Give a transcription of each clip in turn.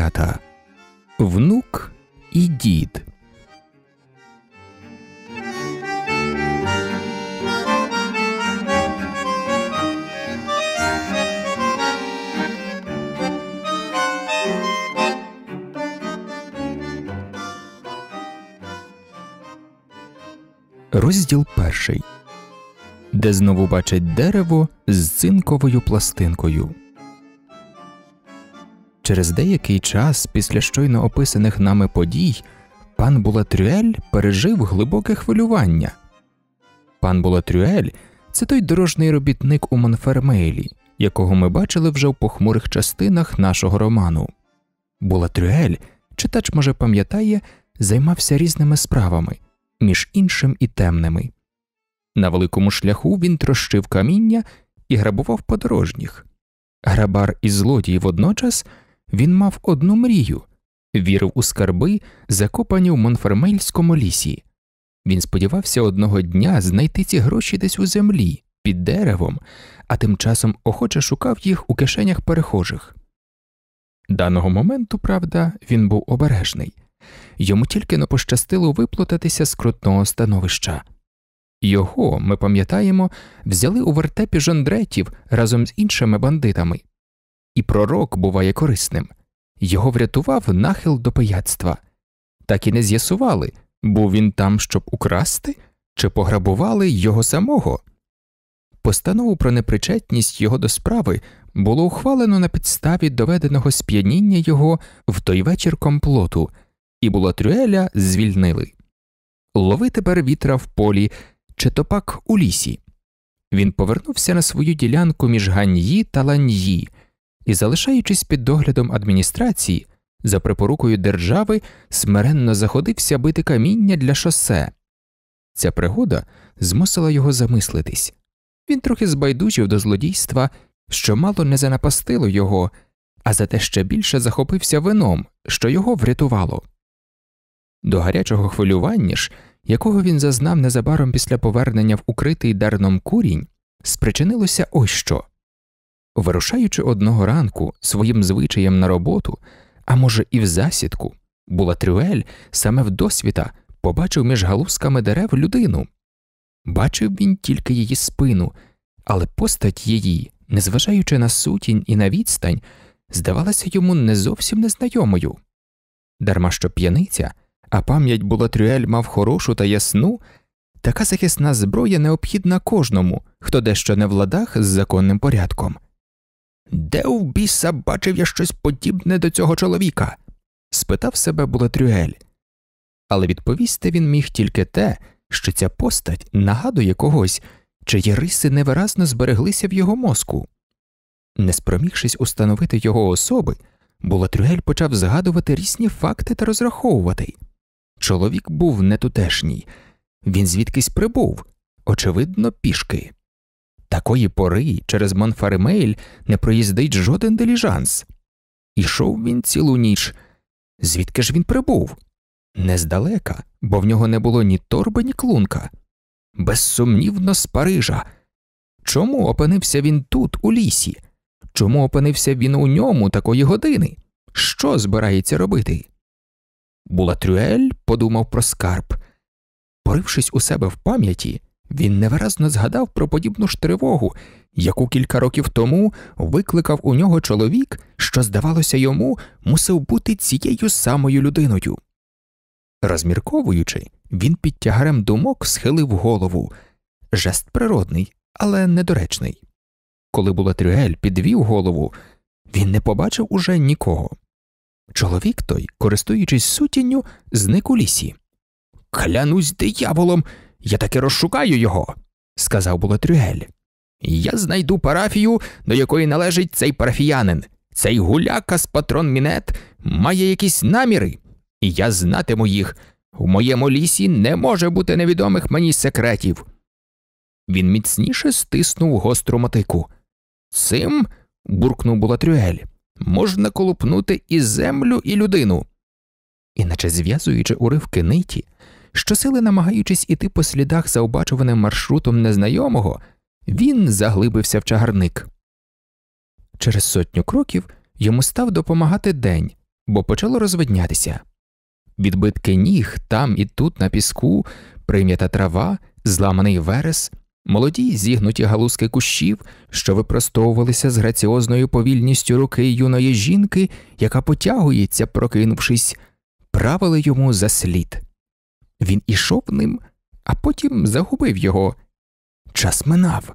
Свята Внук і дід. Розділ перший, де знову бачать дерево з цинковою пластинкою. Через деякий час після щойно описаних нами подій пан Булатрюель пережив глибоке хвилювання. Пан Булатрюель це той дорожній робітник у Монфермейлі, якого ми бачили вже в похмурих частинах нашого роману. Булатрюель, читач, може, пам'ятає, займався різними справами, між іншим і темними. На великому шляху він трощив каміння і грабував подорожніх. Грабар і злодій водночас він мав одну мрію вірив у скарби, закопані в Монфермельському лісі. Він сподівався одного дня знайти ці гроші десь у землі, під деревом, а тим часом охоче шукав їх у кишенях перехожих. Даного моменту, правда, він був обережний, йому тільки не пощастило виплутатися з крутного становища. Його, ми пам'ятаємо, взяли у вертепі жондретів разом з іншими бандитами і пророк буває корисним, його врятував нахил до пияцтва. Так і не з'ясували, був він там, щоб украсти, чи пограбували його самого. Постанову про непричетність його до справи було ухвалено на підставі доведеного сп'яніння його в той вечір комплоту, і Булатрюеля звільнили. Лови тепер вітра в полі, чи топак у лісі. Він повернувся на свою ділянку між Ганьї та Ланьї, і, залишаючись під доглядом адміністрації, за припорукою держави смиренно заходився бити каміння для шосе. Ця пригода змусила його замислитись. Він трохи збайдужив до злодійства, що мало не занапастило його, а зате ще більше захопився вином, що його врятувало. До гарячого хвилювання ж, якого він зазнав незабаром після повернення в укритий дарном курінь, спричинилося ось що Вирушаючи одного ранку своїм звичаєм на роботу, а може, і в засідку, Булатрюель саме в досвіта побачив між галузками дерев людину. Бачив він тільки її спину, але постать її, незважаючи на сутінь і на відстань, здавалася йому не зовсім незнайомою. Дарма що п'яниця, а пам'ять була мав хорошу та ясну, така захисна зброя необхідна кожному, хто дещо не в ладах з законним порядком. Де в біса бачив я щось подібне до цього чоловіка? спитав себе Булетрюель. Але відповісти він міг тільки те, що ця постать нагадує когось, чиї риси невиразно збереглися в його мозку. Не спромігшись установити його особи, Булатрюгель почав згадувати різні факти та розраховувати. Чоловік був нетутешній, він звідкись прибув, очевидно, пішки. Такої пори через Монфаремейль не проїздить жоден деліжанс. Ішов він цілу ніч. Звідки ж він прибув? Нездалека, бо в нього не було ні торби, ні клунка. Безсумнівно, з Парижа. Чому опинився він тут, у лісі? Чому опинився він у ньому такої години? Що збирається робити? Булатрюель подумав про скарб. Порившись у себе в пам'яті, він невиразно згадав про подібну ж тривогу, яку кілька років тому викликав у нього чоловік, що, здавалося, йому мусив бути цією самою людиною. Розмірковуючи, він під тягарем думок схилив голову жест природний, але недоречний. Коли Булатрюгель підвів голову, він не побачив уже нікого. Чоловік той, користуючись сутінню, зник у лісі. Клянусь дияволом. Я таки розшукаю його, сказав Булатрюгель. Я знайду парафію, до якої належить цей парафіянин. Цей гуляка з патрон мінет має якісь наміри, і я знатиму їх. У моєму лісі не може бути невідомих мені секретів. Він міцніше стиснув гостру мотику. Цим, буркнув Булатрюель, можна колупнути і землю, і людину. Іначе зв'язуючи уривки ниті, щосили намагаючись іти по слідах заобачуваним маршрутом незнайомого, він заглибився в чагарник. Через сотню кроків йому став допомагати день, бо почало розвиднятися. Відбитки ніг там і тут на піску, прийнята трава, зламаний верес, молоді зігнуті галузки кущів, що випростовувалися з граціозною повільністю руки юної жінки, яка потягується, прокинувшись, правили йому за слід. Він ішов ним, а потім загубив його. Час минав.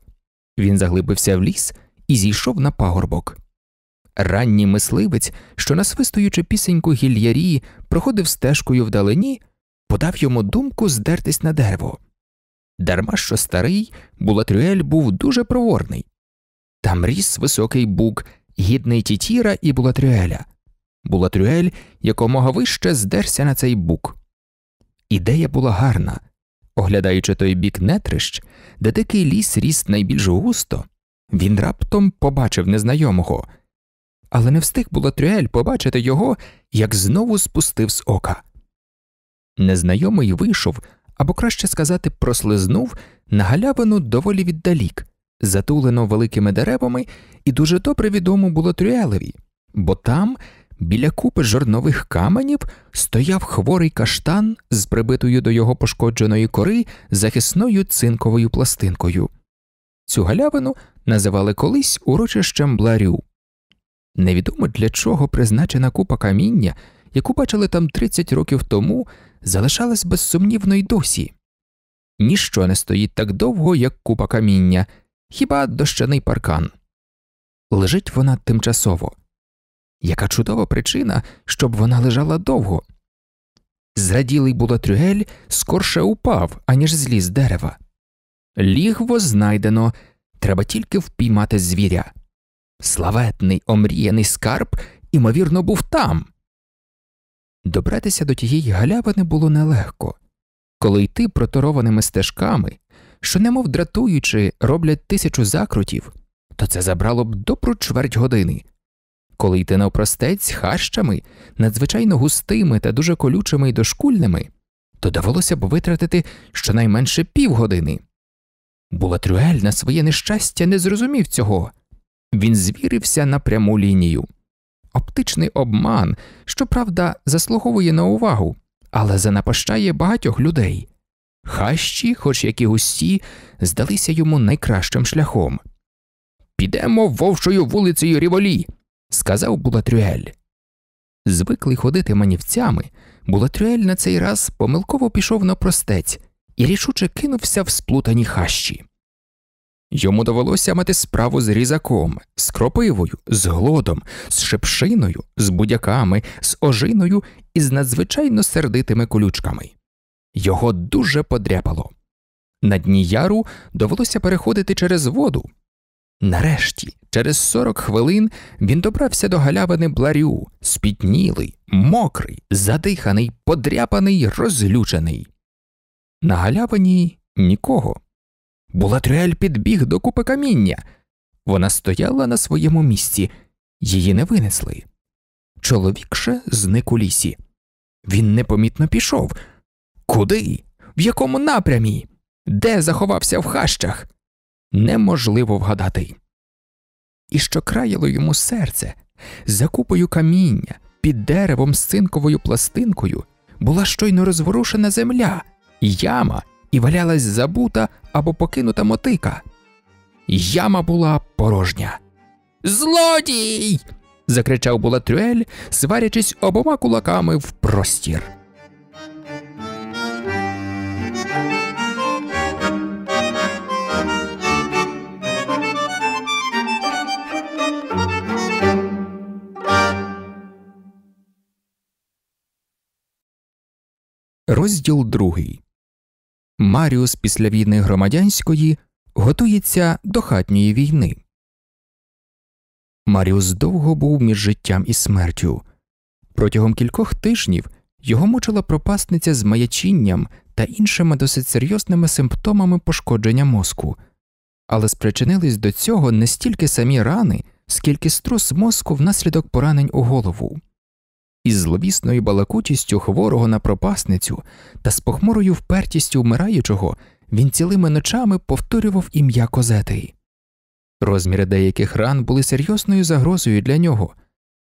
Він заглибився в ліс і зійшов на пагорбок. Ранній мисливець, що, насвистуючи пісеньку гільярії, проходив стежкою вдалині, подав йому думку здертись на дерево. Дарма що старий, Булатрюель був дуже проворний. Там ріс високий бук, гідний Тітіра і Булатрюеля. Булатрюель якомога вище здерся на цей бук. Ідея була гарна. Оглядаючи той бік нетрищ, де дикий ліс ріс найбільш густо, він раптом побачив незнайомого, але не встиг було Трюель побачити його, як знову спустив з ока. Незнайомий вийшов, або краще сказати, прослизнув на галявину доволі віддалік, затулено великими деревами, і дуже добре відомо було Трюелеві, бо там Біля купи жорнових каменів стояв хворий каштан з прибитою до його пошкодженої кори захисною цинковою пластинкою. Цю галявину називали колись урочищем бларю. Невідомо для чого призначена купа каміння, яку бачили там 30 років тому, залишалась безсумнівно й досі. Ніщо не стоїть так довго, як купа каміння, хіба дощаний паркан. Лежить вона тимчасово. Яка чудова причина, щоб вона лежала довго. Зраділий Булатрюель скорше упав, аніж зліз дерева. Лігво знайдено, треба тільки впіймати звіря. Славетний омріяний скарб, імовірно, був там. Добратися до тієї галявини було нелегко коли йти проторованими стежками, що, немов дратуючи, роблять тисячу закрутів, то це забрало б добру чверть години коли йти навпростець хащами, надзвичайно густими та дуже колючими й дошкульними, то довелося б витратити щонайменше півгодини. Булатрюель на своє нещастя не зрозумів цього. Він звірився на пряму лінію. Оптичний обман, щоправда, заслуговує на увагу, але занапащає багатьох людей. Хащі, хоч як і густі, здалися йому найкращим шляхом. Підемо вовшою вулицею Ріволі, сказав Булатрюель. Звиклий ходити манівцями, Булатрюель на цей раз помилково пішов на простець і рішуче кинувся в сплутані хащі. Йому довелося мати справу з різаком, з кропивою, з глодом, з шепшиною, з будяками, з ожиною і з надзвичайно сердитими колючками. Його дуже подряпало. На дні яру довелося переходити через воду, Нарешті, через сорок хвилин, він добрався до галявини бларю, спітнілий, мокрий, задиханий, подряпаний, розлючений. На галявині нікого. Булатрюель підбіг до купи каміння. Вона стояла на своєму місці, її не винесли. Чоловік ще зник у лісі. Він непомітно пішов. Куди? В якому напрямі? Де заховався в хащах? неможливо вгадати. І що краяло йому серце за купою каміння під деревом з цинковою пластинкою була щойно розворушена земля, яма і валялась забута або покинута мотика. Яма була порожня. Злодій. закричав була трюель, сварячись обома кулаками в простір. Розділ другий Маріус після війни громадянської готується до хатньої війни. Маріус довго був між життям і смертю. Протягом кількох тижнів його мучила пропасниця з маячінням та іншими досить серйозними симптомами пошкодження мозку, але спричинились до цього не стільки самі рани, скільки струс мозку внаслідок поранень у голову із зловісною балакучістю хворого на пропасницю та з похмурою впертістю вмираючого він цілими ночами повторював ім'я козети. Розміри деяких ран були серйозною загрозою для нього,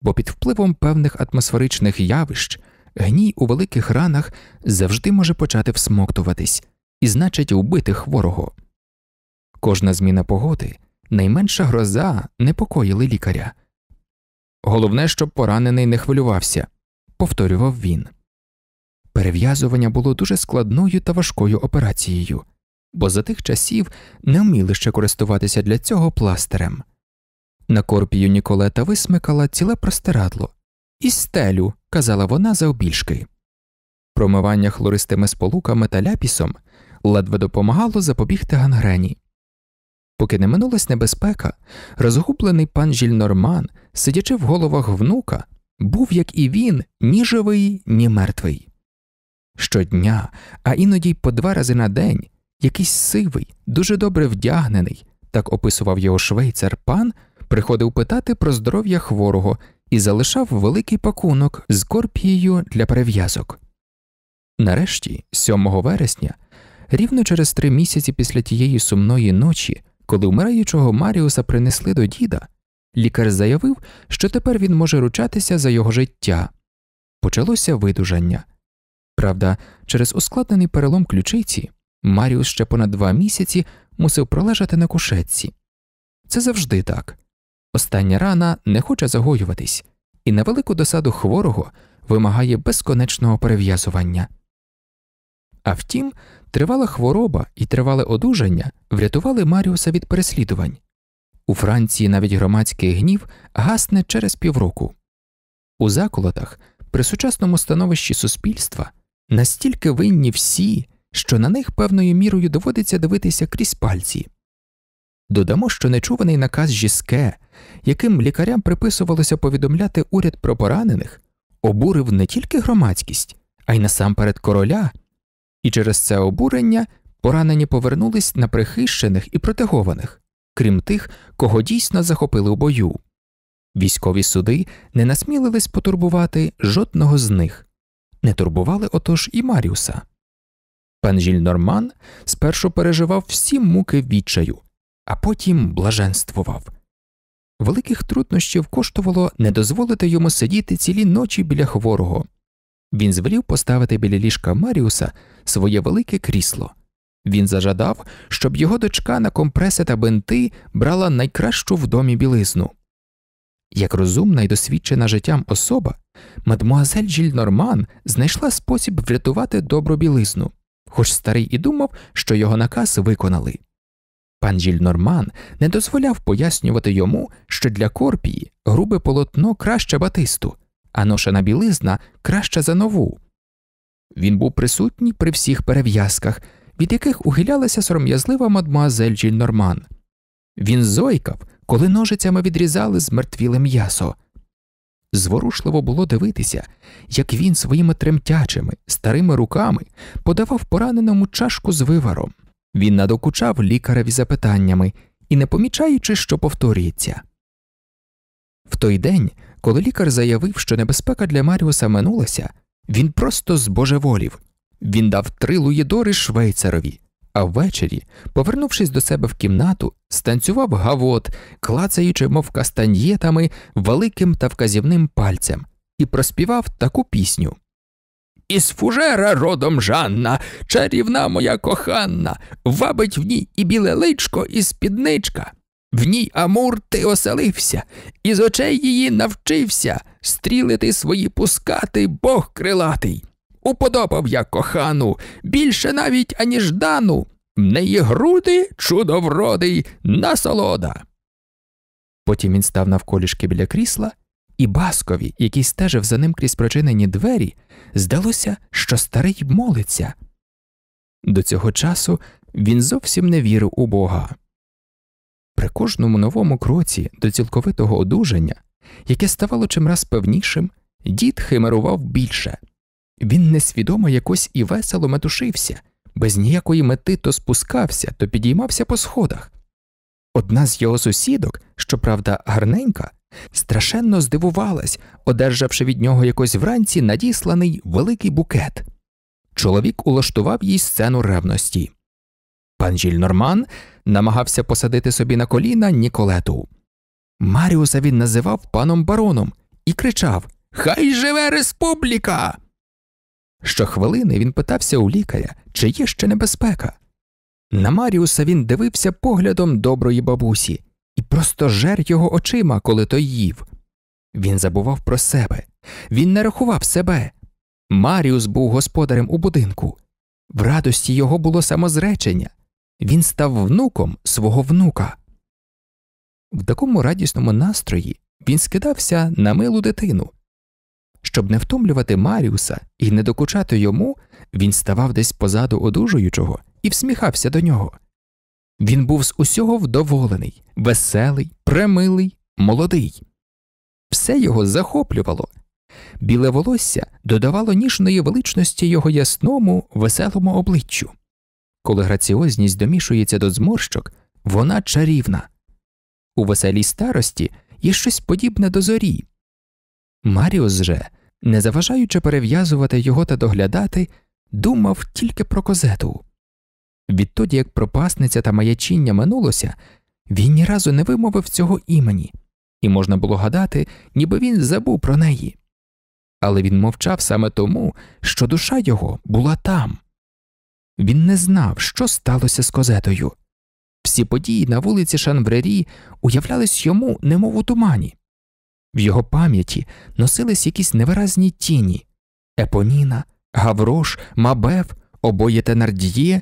бо під впливом певних атмосферичних явищ гній у великих ранах завжди може почати всмоктуватись і, значить, вбити хворого. Кожна зміна погоди, найменша гроза непокоїли лікаря. Головне, щоб поранений не хвилювався, повторював він. Перев'язування було дуже складною та важкою операцією, бо за тих часів не вміли ще користуватися для цього пластирем. На корпію Ніколета висмикала ціле простирадло, і стелю, казала вона за завбільшки. Промивання хлористими сполуками та ляпісом ледве допомагало запобігти гангрені, Поки не минулась небезпека, розгублений пан Жільнорман, сидячи в головах внука, був, як і він, ні живий, ні мертвий. Щодня, а іноді й по два рази на день, якийсь сивий, дуже добре вдягнений, так описував його швейцар пан, приходив питати про здоров'я хворого і залишав великий пакунок з корпією для перев'язок. Нарешті, 7 вересня, рівно через три місяці після тієї сумної ночі. Коли вмираючого Маріуса принесли до діда, лікар заявив, що тепер він може ручатися за його життя. Почалося видужання. Правда, через ускладнений перелом ключиці Маріус ще понад два місяці мусив пролежати на кушетці. Це завжди так. Остання рана не хоче загоюватись, і на велику досаду хворого вимагає безконечного перев'язування. А втім, Тривала хвороба і тривале одужання врятували Маріуса від переслідувань. У Франції навіть громадський гнів гасне через півроку. У заколотах при сучасному становищі суспільства настільки винні всі, що на них певною мірою доводиться дивитися крізь пальці. Додамо, що нечуваний наказ Жіске, яким лікарям приписувалося повідомляти уряд про поранених, обурив не тільки громадськість, а й насамперед короля і через це обурення поранені повернулись на прихищених і протегованих, крім тих, кого дійсно захопили у бою. Військові суди не насмілились потурбувати жодного з них, не турбували отож і Маріуса. Пан Норман спершу переживав всі муки відчаю, а потім блаженствував. Великих труднощів коштувало не дозволити йому сидіти цілі ночі біля хворого. Він звелів поставити біля ліжка Маріуса своє велике крісло. Він зажадав, щоб його дочка на компреси та бинти брала найкращу в домі білизну. Як розумна і досвідчена життям особа, мадмуазель Жільнорман знайшла спосіб врятувати добру білизну, хоч старий і думав, що його наказ виконали. Пан Жільнорман не дозволяв пояснювати йому, що для корпії грубе полотно краще батисту, а ношена білизна краща за нову. Він був присутній при всіх перев'язках, від яких ухилялася сором'язлива мадмуазель Жіль Він зойкав, коли ножицями відрізали змертвіле м'ясо. Зворушливо було дивитися, як він своїми тремтячими, старими руками подавав пораненому чашку з виваром. Він надокучав лікареві запитаннями і не помічаючи, що повторюється. В той день коли лікар заявив, що небезпека для Маріуса минулася, він просто збожеволів. Він дав три луїдори швейцарові, а ввечері, повернувшись до себе в кімнату, станцював гавот, клацаючи, мов кастаньєтами, великим та вказівним пальцем, і проспівав таку пісню. Із фужера родом Жанна, чарівна моя коханна, вабить в ній і біле личко, і спідничка. В ній Амур ти оселився, і з очей її навчився стрілити свої пускати Бог крилатий. Уподобав я кохану більше навіть аніж дану, в неї груди чудовродий насолода. Потім він став навколішки біля крісла, і баскові, який стежив за ним крізь прочинені двері, здалося, що старий молиться. До цього часу він зовсім не вірив у бога. При кожному новому кроці до цілковитого одужання, яке ставало чимраз певнішим, дід химерував більше. Він несвідомо якось і весело метушився, без ніякої мети то спускався, то підіймався по сходах. Одна з його сусідок, щоправда, гарненька, страшенно здивувалась, одержавши від нього якось вранці надісланий великий букет. Чоловік улаштував їй сцену ревності пан Жіль намагався посадити собі на коліна Ніколету. Маріуса він називав паном бароном і кричав Хай живе республіка! Щохвилини він питався у лікаря, чи є ще небезпека. На Маріуса він дивився поглядом доброї бабусі і просто жер його очима, коли той їв. Він забував про себе, він не рахував себе. Маріус був господарем у будинку. В радості його було самозречення, він став внуком свого внука. В такому радісному настрої він скидався на милу дитину. Щоб не втомлювати Маріуса і не докучати йому, він ставав десь позаду одужуючого і всміхався до нього. Він був з усього вдоволений, веселий, премилий, молодий. Все його захоплювало. Біле волосся додавало ніжної величності його ясному, веселому обличчю. Коли граціозність домішується до зморщок, вона чарівна. У веселій старості є щось подібне до зорі. Маріус же, не заважаючи перев'язувати його та доглядати, думав тільки про козету. Відтоді як пропасниця та маячіння минулося, він ні разу не вимовив цього імені, і можна було гадати, ніби він забув про неї. Але він мовчав саме тому, що душа його була там. Він не знав, що сталося з козетою. Всі події на вулиці Шанврері уявлялись йому, немов у тумані. В його пам'яті носились якісь невиразні тіні Епоніна, Гаврош, Мабев, обоє Тенардіє,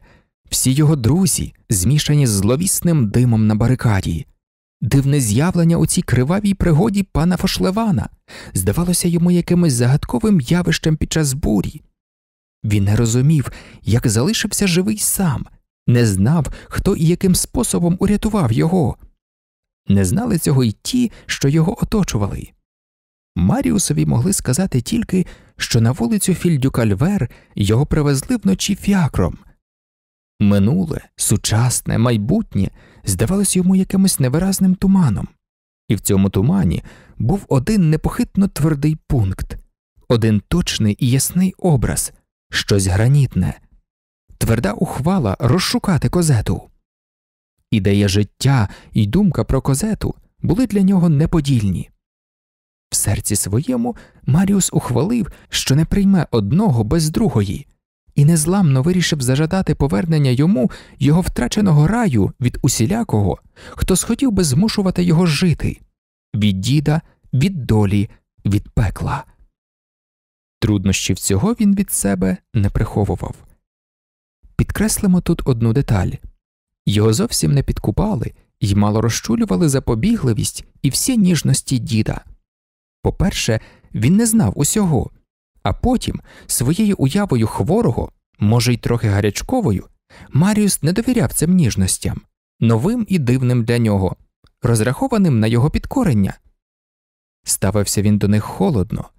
всі його друзі, змішані з зловісним димом на барикаді. Дивне з'явлення у цій кривавій пригоді пана Фошлевана здавалося йому якимось загадковим явищем під час бурі, він не розумів, як залишився живий сам, не знав, хто і яким способом урятував його. Не знали цього й ті, що його оточували. Маріусові могли сказати тільки, що на вулицю Фільдюкальвер його привезли вночі фіакром. Минуле, сучасне, майбутнє здавалось йому якимось невиразним туманом, і в цьому тумані був один непохитно твердий пункт, один точний і ясний образ щось гранітне, тверда ухвала розшукати козету. Ідея життя і думка про козету були для нього неподільні. В серці своєму Маріус ухвалив, що не прийме одного без другої, і незламно вирішив зажадати повернення йому його втраченого раю від усілякого, хто схотів би змушувати його жити від діда, від долі, від пекла. Труднощів цього він від себе не приховував. Підкреслимо тут одну деталь його зовсім не підкупали й мало розчулювали запобігливість і всі ніжності діда. По перше, він не знав усього, а потім, своєю уявою хворого, може й трохи гарячковою, Маріус не довіряв цим ніжностям, новим і дивним для нього, розрахованим на його підкорення. Ставився він до них холодно.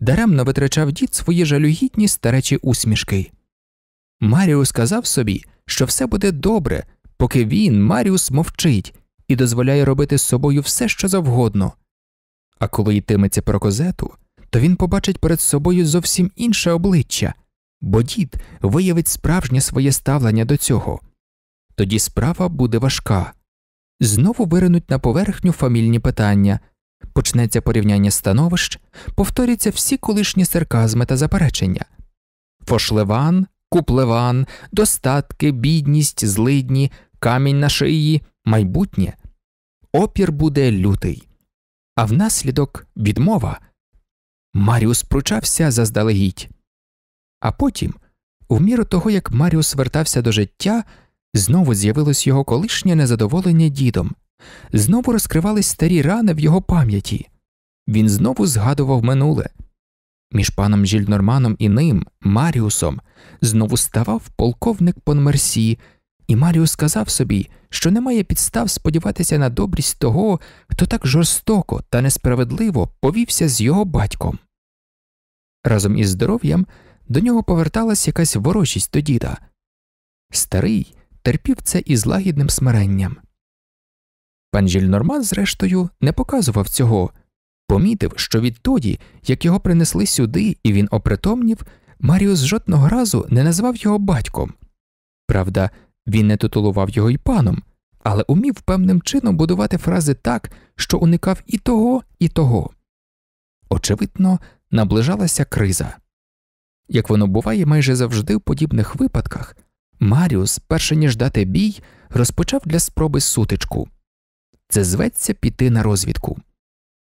Даремно витрачав дід свої жалюгідні старечі усмішки. Маріу сказав собі, що все буде добре, поки він, Маріус, мовчить і дозволяє робити з собою все, що завгодно. А коли йтиметься про козету, то він побачить перед собою зовсім інше обличчя, бо дід виявить справжнє своє ставлення до цього. Тоді справа буде важка. Знову виринуть на поверхню фамільні питання почнеться порівняння становищ, повторяться всі колишні сарказми та заперечення. Фошлеван, куплеван, достатки, бідність, злидні, камінь на шиї, майбутнє. Опір буде лютий. А внаслідок відмова. Маріус пручався заздалегідь. А потім, в міру того, як Маріус вертався до життя, знову з'явилось його колишнє незадоволення дідом. Знову розкривались старі рани в його пам'яті. Він знову згадував минуле. Між паном Жільнорманом і ним, Маріусом, знову ставав полковник Понмерсі, і Маріус сказав собі, що немає підстав сподіватися на добрість того, хто так жорстоко та несправедливо повівся з його батьком. Разом із здоров'ям до нього поверталась якась ворожість до діда. Старий терпів це із лагідним смиренням. Пан Жільнорман, зрештою, не показував цього, помітив, що відтоді, як його принесли сюди і він опритомнів, Маріус жодного разу не назвав його батьком. Правда, він не титулував його й паном, але умів певним чином будувати фрази так, що уникав і того, і того. Очевидно, наближалася криза. Як воно буває майже завжди в подібних випадках, Маріус, перш ніж дати бій, розпочав для спроби сутичку. Це зветься піти на розвідку.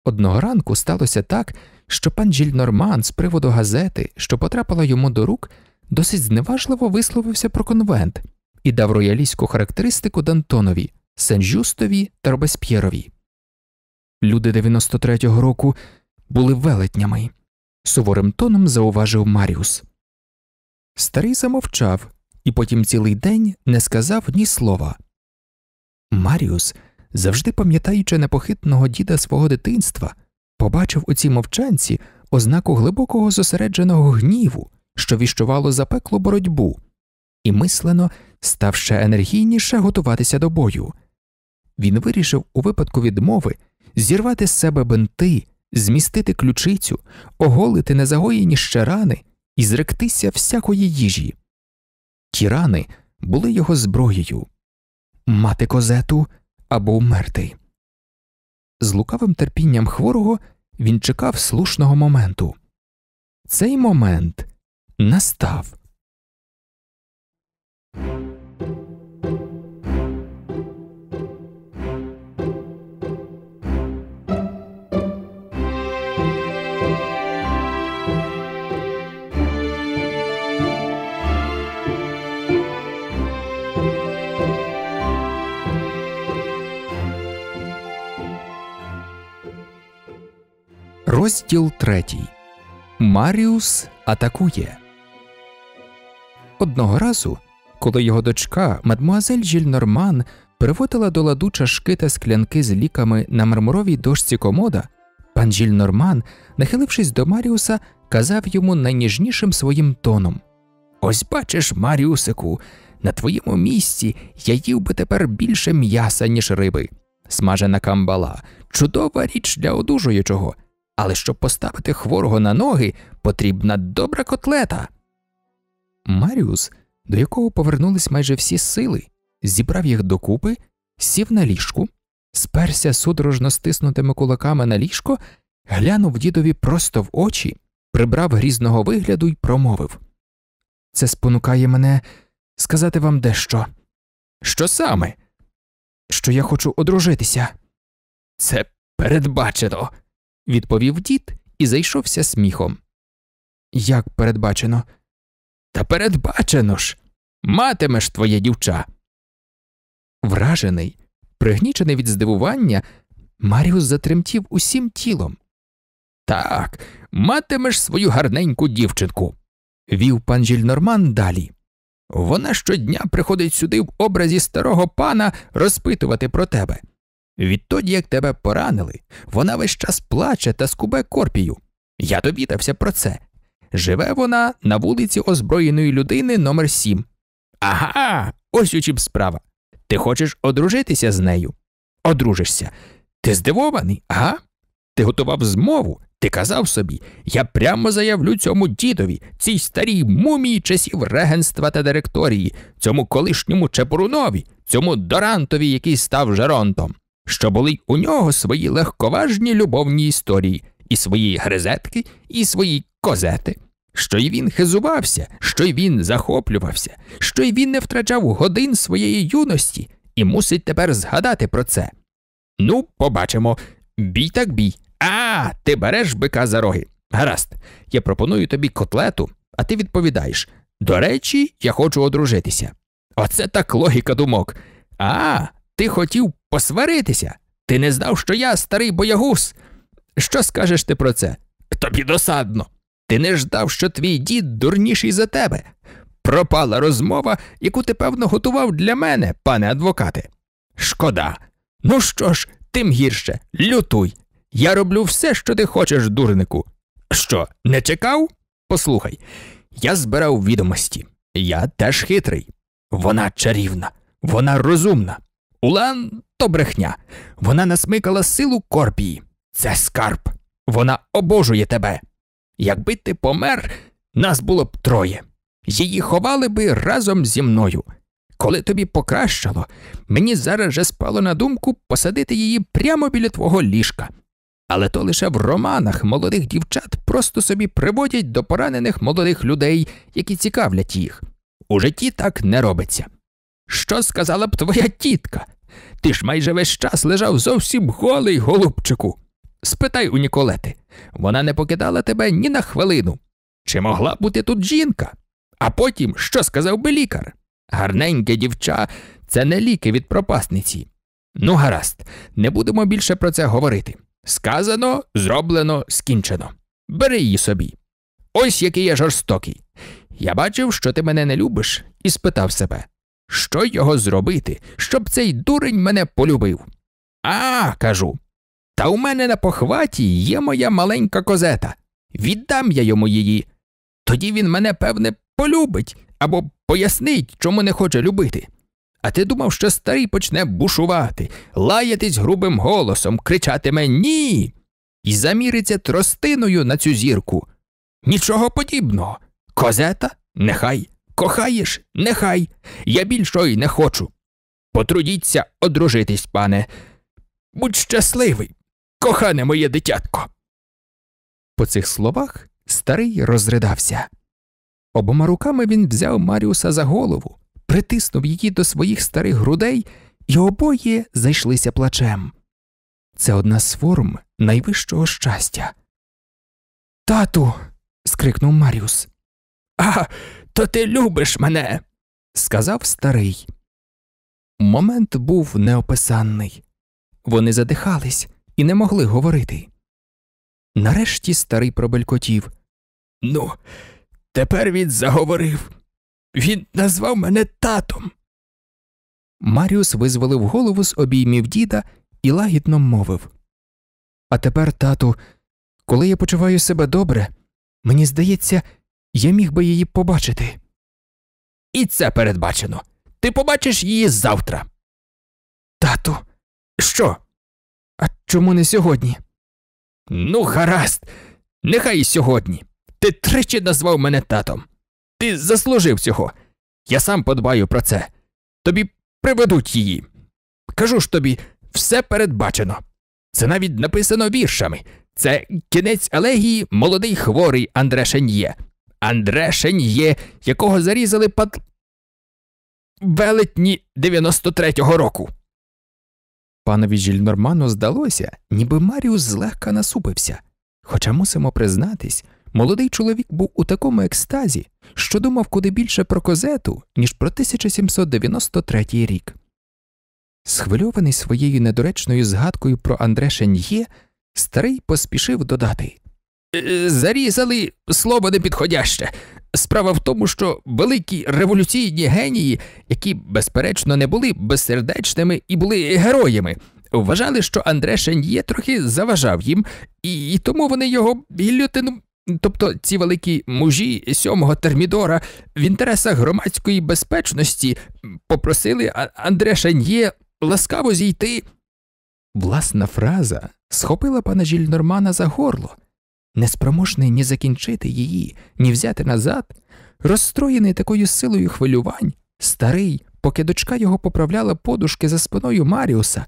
Одного ранку сталося так, що пан Джільнорман, з приводу газети, що потрапила йому до рук, досить зневажливо висловився про конвент і дав роялістську характеристику Дантонові, Сен-Жюстові та Робесп'єрові. Люди 93-го року були велетнями, суворим тоном зауважив Маріус. Старий замовчав і потім цілий день не сказав ні слова. Маріус – завжди пам'ятаючи непохитного діда свого дитинства, побачив у цій мовчанці ознаку глибокого зосередженого гніву, що віщувало запеклу боротьбу, і мислено став ще енергійніше готуватися до бою. Він вирішив у випадку відмови зірвати з себе бинти, змістити ключицю, оголити незагоєні ще рани і зректися всякої їжі. Ті рани були його зброєю. Мати козету або умертий. З лукавим терпінням хворого він чекав слушного моменту. Цей момент настав. Розділ 3. Маріус атакує. Одного разу, коли його дочка мадмуазель Жільнорман приводила до ладу чашки та склянки з ліками на мармуровій дошці комода, пан Жільнорман, нахилившись до Маріуса, казав йому найніжнішим своїм тоном Ось бачиш, Маріусику, на твоєму місці я їв би тепер більше м'яса, ніж риби. Смажена камбала, чудова річ для одужуючого але щоб поставити хворого на ноги, потрібна добра котлета. Маріус, до якого повернулись майже всі сили, зібрав їх докупи, сів на ліжку, сперся судорожно стиснутими кулаками на ліжко, глянув дідові просто в очі, прибрав грізного вигляду і промовив Це спонукає мене сказати вам дещо. Що саме? Що я хочу одружитися. Це передбачено відповів дід і зайшовся сміхом. Як передбачено? Та передбачено ж. Матимеш твоє дівча. Вражений, пригнічений від здивування, Маріус затремтів усім тілом. Так, матимеш свою гарненьку дівчинку, вів пан Жільнорман далі. Вона щодня приходить сюди в образі старого пана розпитувати про тебе. Відтоді, як тебе поранили, вона весь час плаче та скубе корпію. Я довідався про це. Живе вона на вулиці озброєної людини номер 7 Ага, ось у чим справа. Ти хочеш одружитися з нею? Одружишся. Ти здивований, ага? Ти готував змову, ти казав собі, я прямо заявлю цьому дідові, цій старій мумії часів регенства та директорії, цьому колишньому чепурунові, цьому дорантові, який став Жеронтом що були у нього свої легковажні любовні історії, і свої гризетки, і свої козети, що й він хизувався, що й він захоплювався, що й він не втрачав годин своєї юності і мусить тепер згадати про це. Ну, побачимо. Бій так бій. А, ти береш бика за роги. Гаразд, я пропоную тобі котлету, а ти відповідаєш. До речі, я хочу одружитися. Оце так логіка думок. А, ти хотів посваритися? Ти не знав, що я старий боягуз. Що скажеш ти про це? Тобі досадно. Ти не ждав, що твій дід дурніший за тебе. Пропала розмова, яку ти, певно, готував для мене, пане адвокате. Шкода. Ну що ж, тим гірше, лютуй. Я роблю все, що ти хочеш, дурнику. Що, не чекав? Послухай, я збирав відомості. Я теж хитрий. Вона чарівна, вона розумна. Улан то брехня. Вона насмикала силу Корпії. Це скарб. Вона обожує тебе. Якби ти помер, нас було б троє. Її ховали би разом зі мною. Коли тобі покращало, мені зараз же спало на думку посадити її прямо біля твого ліжка. Але то лише в романах молодих дівчат просто собі приводять до поранених молодих людей, які цікавлять їх. У житті так не робиться. Що сказала б твоя тітка? Ти ж майже весь час лежав зовсім голий, голубчику. Спитай у Ніколети, вона не покидала тебе ні на хвилину. Чи могла бути тут жінка? А потім що сказав би лікар? Гарненьке дівча, це не ліки від пропасниці. Ну, гаразд, не будемо більше про це говорити. Сказано, зроблено, скінчено. Бери її собі. Ось який я жорстокий. Я бачив, що ти мене не любиш, і спитав себе що його зробити, щоб цей дурень мене полюбив. А, кажу. Та у мене на похваті є моя маленька козета. Віддам я йому її. Тоді він мене, певне, полюбить або пояснить, чому не хоче любити. А ти думав, що старий почне бушувати, лаятись грубим голосом, кричатиме Ні. І заміриться тростиною на цю зірку. Нічого подібного. Козета нехай Кохаєш? Нехай. Я більшого й не хочу. Потрудіться одружитись, пане. Будь щасливий, кохане моє дитятко. По цих словах старий розридався. Обома руками він взяв Маріуса за голову, притиснув її до своїх старих грудей, і обоє зайшлися плачем. Це одна з форм найвищого щастя. Тату. скрикнув Маріус. А, то ти любиш мене, сказав старий. Момент був неописанний. Вони задихались і не могли говорити. Нарешті старий пробелькотів. Ну, тепер він заговорив. Він назвав мене татом. Маріус визволив голову з обіймів діда і лагідно мовив. А тепер, тату, коли я почуваю себе добре, мені здається, я міг би її побачити. І це передбачено. Ти побачиш її завтра. Тату, що? А чому не сьогодні? Ну, гаразд, нехай і сьогодні. Ти тричі назвав мене татом. Ти заслужив цього. Я сам подбаю про це. Тобі приведуть її. Кажу ж тобі, все передбачено. Це навіть написано віршами. Це кінець елегії молодий хворий Андре Шеньє. Андре Шеньє, якого зарізали пад велетні 93-го року. Панові Жільнорману здалося, ніби Маріус злегка насупився. Хоча мусимо признатись, молодий чоловік був у такому екстазі, що думав куди більше про козету, ніж про 1793 рік. Схвильований своєю недоречною згадкою про Андре Шеньє, старий поспішив додати Е, зарізали слово непідходяще. Справа в тому, що великі революційні генії, які, безперечно, не були безсердечними і були героями, вважали, що Андре Шен'є трохи заважав їм, і тому вони його гільотину, тобто ці великі мужі сьомого термідора в інтересах громадської безпечності попросили Андре Шен'є ласкаво зійти. Власна фраза схопила пана Жільнормана за горло неспроможний ні закінчити її, ні взяти назад, розстроєний такою силою хвилювань, старий, поки дочка його поправляла подушки за спиною Маріуса,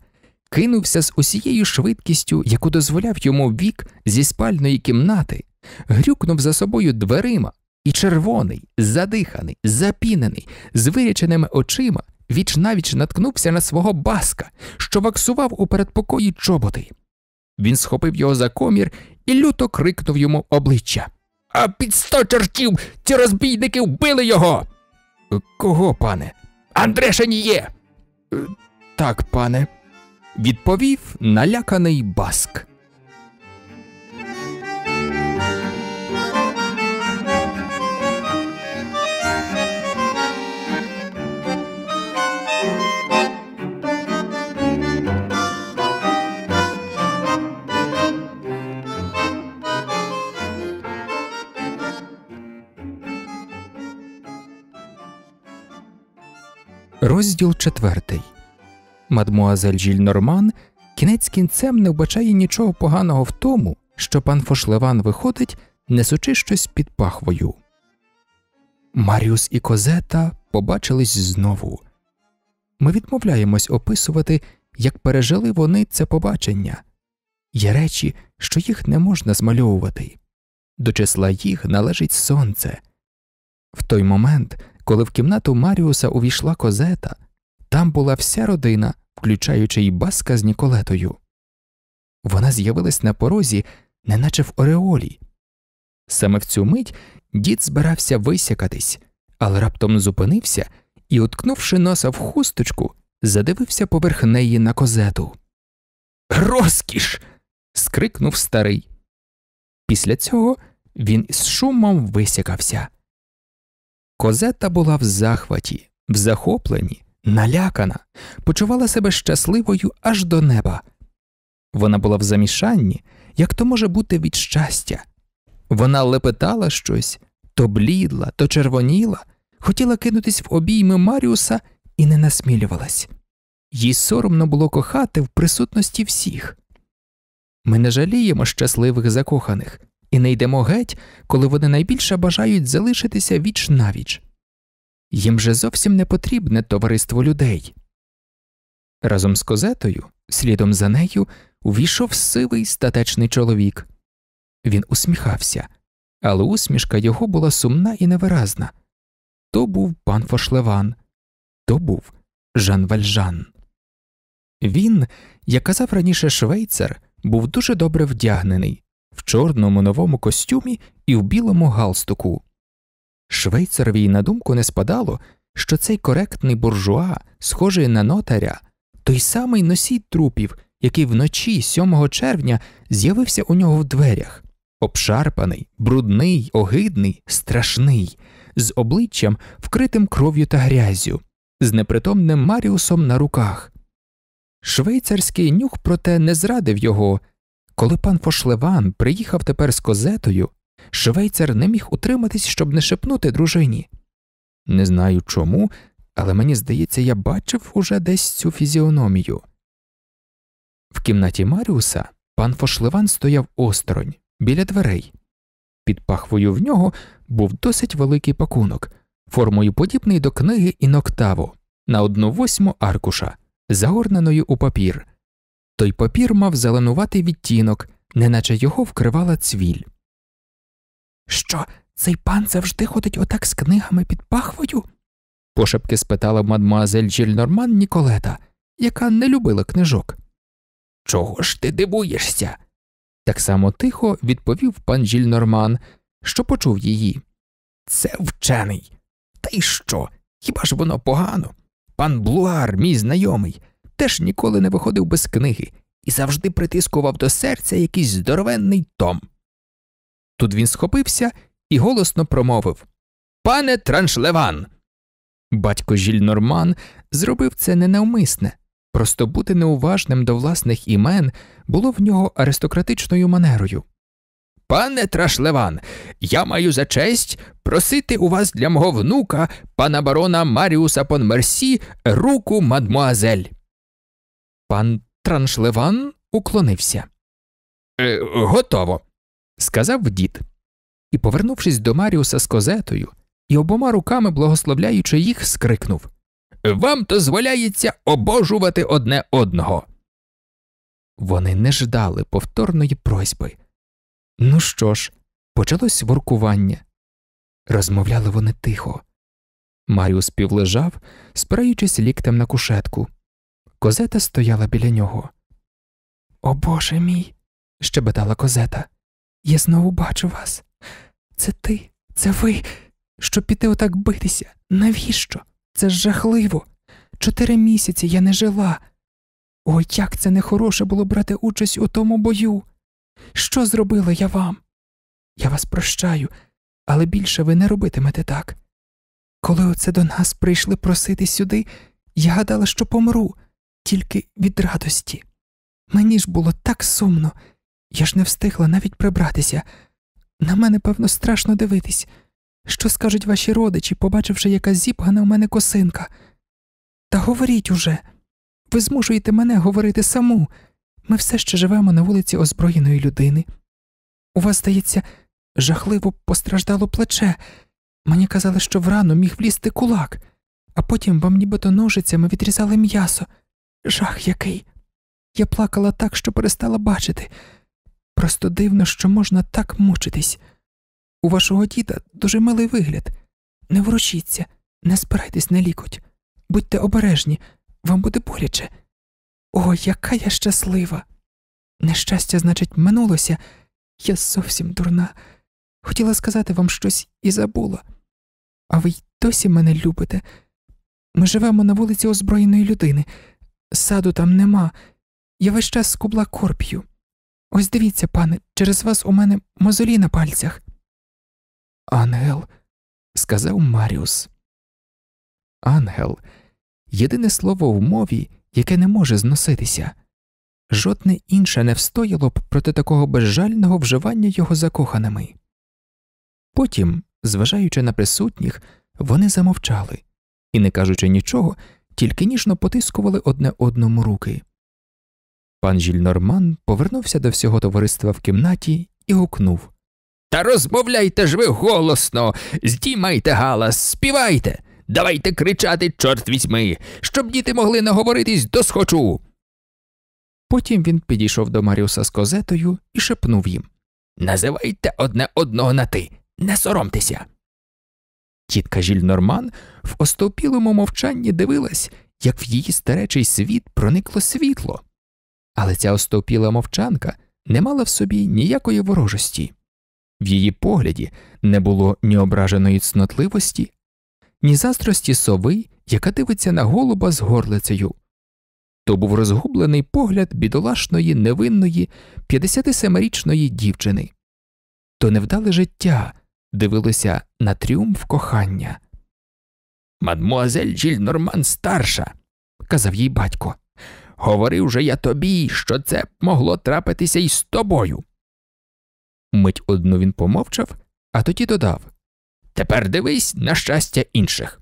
кинувся з усією швидкістю, яку дозволяв йому вік зі спальної кімнати, грюкнув за собою дверима, і червоний, задиханий, запінений, з виряченими очима. Віч навіч наткнувся на свого баска, що ваксував у передпокої чоботи. Він схопив його за комір і люто крикнув йому обличчя. А під сто чортів ці розбійники вбили його. «Е, кого, пане? Андреша є? «Е, так, пане, відповів наляканий баск. Розділ четвертий. Мадмуазель Жіль Норман кінець кінцем не вбачає нічого поганого в тому, що пан Фошлеван виходить, несучи щось під пахвою. Маріус і Козета побачились знову. Ми відмовляємось описувати, як пережили вони це побачення є речі, що їх не можна змальовувати. До числа їх належить сонце. В той момент коли в кімнату Маріуса увійшла козета, там була вся родина, включаючи й баска з Ніколетою. Вона з'явилась на порозі, неначе в Ореолі. Саме в цю мить дід збирався висякатись, але раптом зупинився і, уткнувши носа в хусточку, задивився поверх неї на козету. Розкіш. скрикнув старий. Після цього він з шумом висякався. Козета була в захваті, в захопленні, налякана, почувала себе щасливою аж до неба. Вона була в замішанні, як то може бути від щастя. Вона лепетала щось, то блідла, то червоніла, хотіла кинутись в обійми Маріуса і не насмілювалась. Їй соромно було кохати в присутності всіх. Ми не жаліємо щасливих закоханих, і не йдемо геть, коли вони найбільше бажають залишитися віч навіч. Їм же зовсім не потрібне товариство людей. Разом з козетою, слідом за нею, увійшов сивий статечний чоловік. Він усміхався, але усмішка його була сумна і невиразна то був пан Фошлеван, то був Жан Вальжан. Він, як казав раніше швейцар, був дуже добре вдягнений, в чорному новому костюмі і в білому галстуку. Швейцарові на думку не спадало, що цей коректний буржуа, схожий на нотаря, той самий носій трупів, який вночі 7 червня з'явився у нього в дверях, обшарпаний, брудний, огидний, страшний, з обличчям, вкритим кров'ю та грязю, з непритомним Маріусом на руках. Швейцарський нюх, проте, не зрадив його. Коли пан Фошлеван приїхав тепер з козетою, швейцар не міг утриматись, щоб не шепнути дружині. Не знаю чому, але мені здається, я бачив уже десь цю фізіономію. В кімнаті Маріуса пан Фошлеван стояв осторонь, біля дверей. Під пахвою в нього був досить великий пакунок, формою подібний до книги і ноктаву на одну восьму аркуша, загорненою у папір. Той папір мав зеленуватий відтінок, неначе його вкривала цвіль. Що, цей пан завжди ходить отак з книгами під пахвою? пошепки спитала мадмуазель Жільнорман Ніколета, яка не любила книжок. Чого ж ти дивуєшся? Так само тихо відповів пан Жільнорман, що почув її. Це вчений. Та й що? Хіба ж воно погано? Пан Блуар, мій знайомий теж ніколи не виходив без книги і завжди притискував до серця якийсь здоровенний том. Тут він схопився і голосно промовив Пане Траншлеван. Батько Жіль Норман зробив це ненавмисне, просто бути неуважним до власних імен було в нього аристократичною манерою. Пане Трашлеван, я маю за честь просити у вас для мого внука, пана барона Маріуса Понмерсі, руку мадмуазель. Пан Траншлеван уклонився. «Е, Готово, сказав дід. І, повернувшись до Маріуса з козетою і обома руками, благословляючи їх, скрикнув Вам дозволяється обожувати одне одного. Вони не ждали повторної просьби. Ну що ж, почалось воркування. Розмовляли вони тихо. Маріус півлежав, спираючись ліктем на кушетку. Козета стояла біля нього. О Боже мій, щебетала козета. Я знову бачу вас. Це ти, це ви, щоб піти отак битися. Навіщо? Це жахливо. Чотири місяці я не жила. О, як це нехороше було брати участь у тому бою. Що зробила я вам? Я вас прощаю, але більше ви не робитимете так. Коли оце до нас прийшли просити сюди, я гадала, що помру тільки від радості. Мені ж було так сумно, я ж не встигла навіть прибратися. На мене, певно, страшно дивитись. Що скажуть ваші родичі, побачивши, яка зіпгана у мене косинка? Та говоріть уже, ви змушуєте мене говорити саму. Ми все ще живемо на вулиці озброєної людини. У вас, здається, жахливо постраждало плече. Мені казали, що в рану міг влізти кулак, а потім вам нібито ножицями відрізали м'ясо. Жах який. Я плакала так, що перестала бачити. Просто дивно, що можна так мучитись. У вашого діда дуже милий вигляд. Не вручіться, не спирайтесь на лікоть. Будьте обережні, вам буде боляче. О, яка я щаслива! Нещастя, значить, минулося. Я зовсім дурна. Хотіла сказати вам щось і забула. А ви й досі мене любите. Ми живемо на вулиці озброєної людини. Саду там нема. Я весь час скубла корп'ю. Ось дивіться, пане, через вас у мене мозолі на пальцях. Ангел, сказав Маріус. Ангел єдине слово в мові, яке не може зноситися. Жодне інше не встояло б проти такого безжального вживання його закоханими. Потім, зважаючи на присутніх, вони замовчали і, не кажучи нічого, тільки ніжно потискували одне одному руки. Пан Жільнорман повернувся до всього товариства в кімнаті і гукнув Та розмовляйте ж ви голосно, здіймайте галас, співайте, давайте кричати, чорт візьми, щоб діти могли наговоритись до схочу. Потім він підійшов до Маріуса з козетою і шепнув їм Називайте одне одного на ти, не соромтеся. Тітка жільнорман в остовпілому мовчанні дивилась, як в її старечий світ проникло світло. Але ця остовпіла мовчанка не мала в собі ніякої ворожості. В її погляді не було ні ображеної цнотливості, ні застрості сови, яка дивиться на голуба з горлицею. То був розгублений погляд бідолашної невинної 57-річної дівчини. То невдале життя, дивилися на тріумф кохання. Мадмуазель Жіль старша, казав їй батько. Говорив же я тобі, що це б могло трапитися і з тобою. Мить одну він помовчав, а тоді додав Тепер дивись на щастя інших.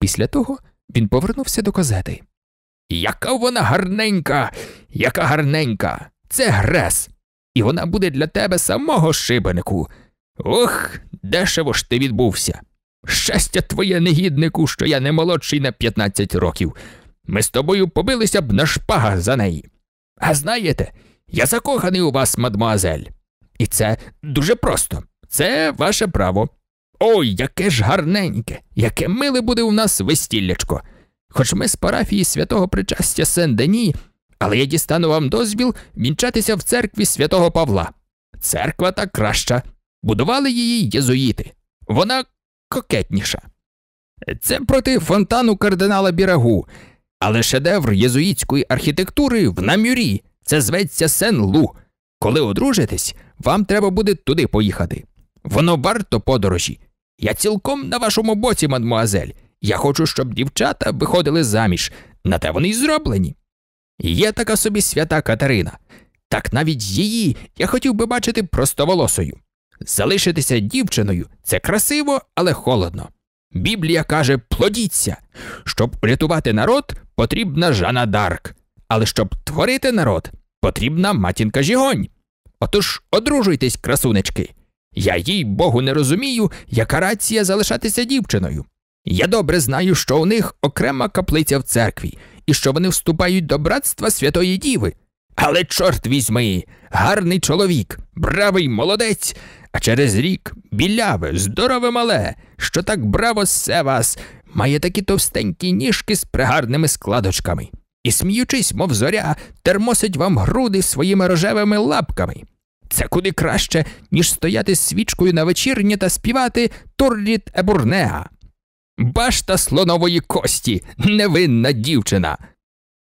Після того він повернувся до козети. Яка вона гарненька, яка гарненька, це Грес, і вона буде для тебе самого шибенику. Ох, дешево ж ти відбувся. Щастя твоє, негіднику, що я не молодший на 15 років. Ми з тобою побилися б на шпагах за неї. А знаєте, я закоханий у вас, мадмуазель. І це дуже просто, це ваше право. Ой, яке ж гарненьке, яке миле буде у нас вестіллячко. Хоч ми з парафії святого причастя Сен-Дені, але я дістану вам дозвіл вінчатися в церкві святого Павла. Церква та краща, Будували її єзуїти. Вона кокетніша. Це проти фонтану кардинала Бірагу, але шедевр єзуїтської архітектури в намюрі. Це зветься Сен Лу. Коли одружитесь, вам треба буде туди поїхати. Воно варто подорожі. Я цілком на вашому боці, мадмуазель. Я хочу, щоб дівчата виходили заміж, на те вони й зроблені. Є така собі свята Катерина, так навіть її я хотів би бачити простоволосою. Залишитися дівчиною це красиво, але холодно. Біблія каже, плодіться. Щоб врятувати народ, потрібна Жана Дарк. Але щоб творити народ, потрібна матінка жігонь. Отож одружуйтесь, красунечки. Я, їй богу, не розумію, яка рація залишатися дівчиною. Я добре знаю, що у них окрема каплиця в церкві і що вони вступають до братства Святої Діви. Але, чорт візьми, гарний чоловік, бравий молодець, а через рік біляве, здорове мале, що так браво все вас, має такі товстенькі ніжки з пригарними складочками. І, сміючись, мов зоря, термосить вам груди своїми рожевими лапками. Це куди краще, ніж стояти з свічкою на вечірні та співати турліт Ебурнеа. Башта слонової кості, невинна дівчина.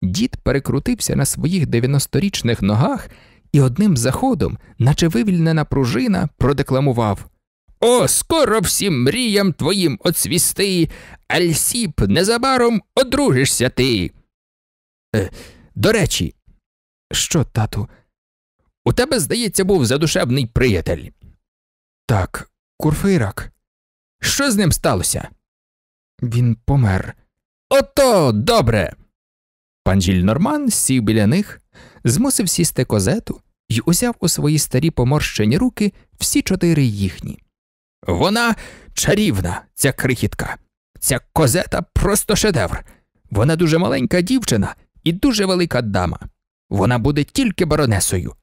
Дід перекрутився на своїх дев'яносторічних ногах і одним заходом, наче вивільнена пружина, продекламував О, скоро всім мріям твоїм оцвісти, Альсіп, незабаром одружишся ти. Е, До речі, що, тату? У тебе, здається, був задушевний приятель. Так, курфирак. Що з ним сталося? Він помер. Ото добре. Пан Жіль сів біля них, змусив сісти козету і узяв у свої старі поморщені руки всі чотири їхні. Вона чарівна, ця крихітка, ця козета просто шедевр. Вона дуже маленька дівчина і дуже велика дама. Вона буде тільки баронесою.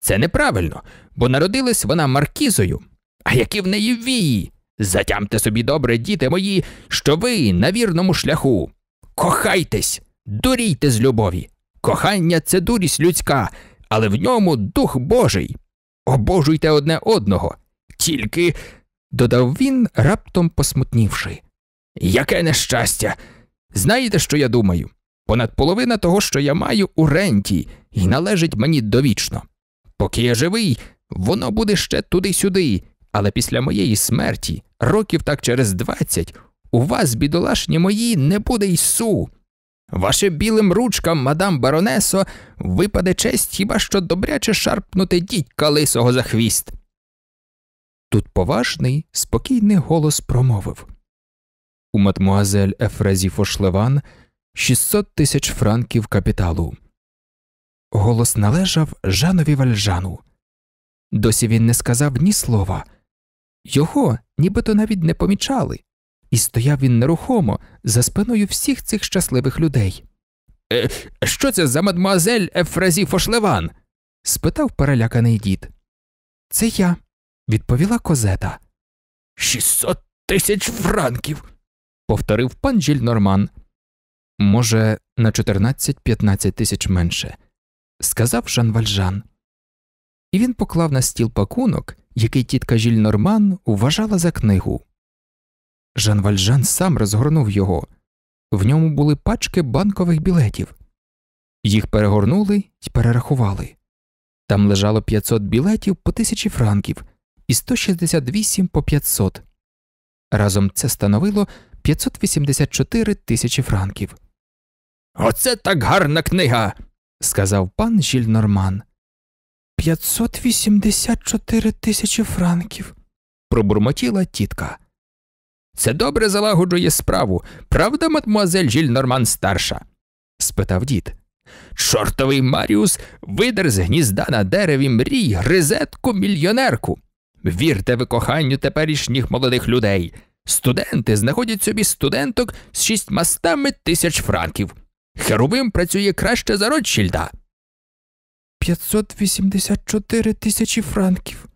Це неправильно, бо народилась вона маркізою. А які в неї вії? Затямте собі добре, діти мої, що ви на вірному шляху. Кохайтесь, дурійте з любові. Кохання це дурість людська але в ньому дух божий. Обожуйте одне одного, тільки, додав він, раптом посмутнівши. Яке нещастя! Знаєте, що я думаю? Понад половина того, що я маю, у ренті і належить мені довічно. Поки я живий, воно буде ще туди-сюди, але після моєї смерті, років так через двадцять, у вас, бідолашні мої, не буде й су. Ваше білим ручкам, мадам баронесо, випаде честь хіба що добряче шарпнути дідька лисого за хвіст. Тут поважний, спокійний голос промовив У мадмуазель Ефрезі Фошлеван 600 тисяч франків капіталу. Голос належав Жанові Вальжану. Досі він не сказав ні слова. Його нібито навіть не помічали і стояв він нерухомо за спиною всіх цих щасливих людей. Е, що це за мадмуазель Ефразі Фошлеван? спитав переляканий дід. Це я, відповіла козета. Шістсот тисяч франків. повторив пан Жіль Норман. Може, на чотирнадцять 15 тисяч менше, сказав Жан Вальжан. І він поклав на стіл пакунок, який тітка Жіль Норман уважала за книгу. Жан Вальжан сам розгорнув його. В ньому були пачки банкових білетів. Їх перегорнули і перерахували. Там лежало 500 білетів по 1000 франків і 168 по 500. Разом це становило 584 тисячі франків. Оце так гарна книга. сказав пан Жільнорман. Норман. 584 тисячі франків. пробурмотіла тітка. Це добре залагоджує справу, правда, мадмуазель жільнорман старша? спитав дід. Чортовий Маріус видер з гнізда на дереві мрій, гризетку мільйонерку. Вірте ви коханню теперішніх молодих людей. Студенти знаходять собі студенток з шістьмастами тисяч франків. Херовим працює краще за Ротшільда. чотири тисячі франків.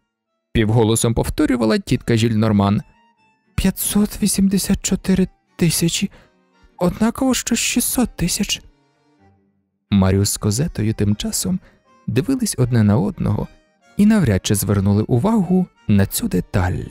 півголосом повторювала тітка Жільнорман. Норман. 584 тисячі, однаково що 600 тисяч. Маріус з козетою тим часом дивились одне на одного і навряд чи звернули увагу на цю деталь.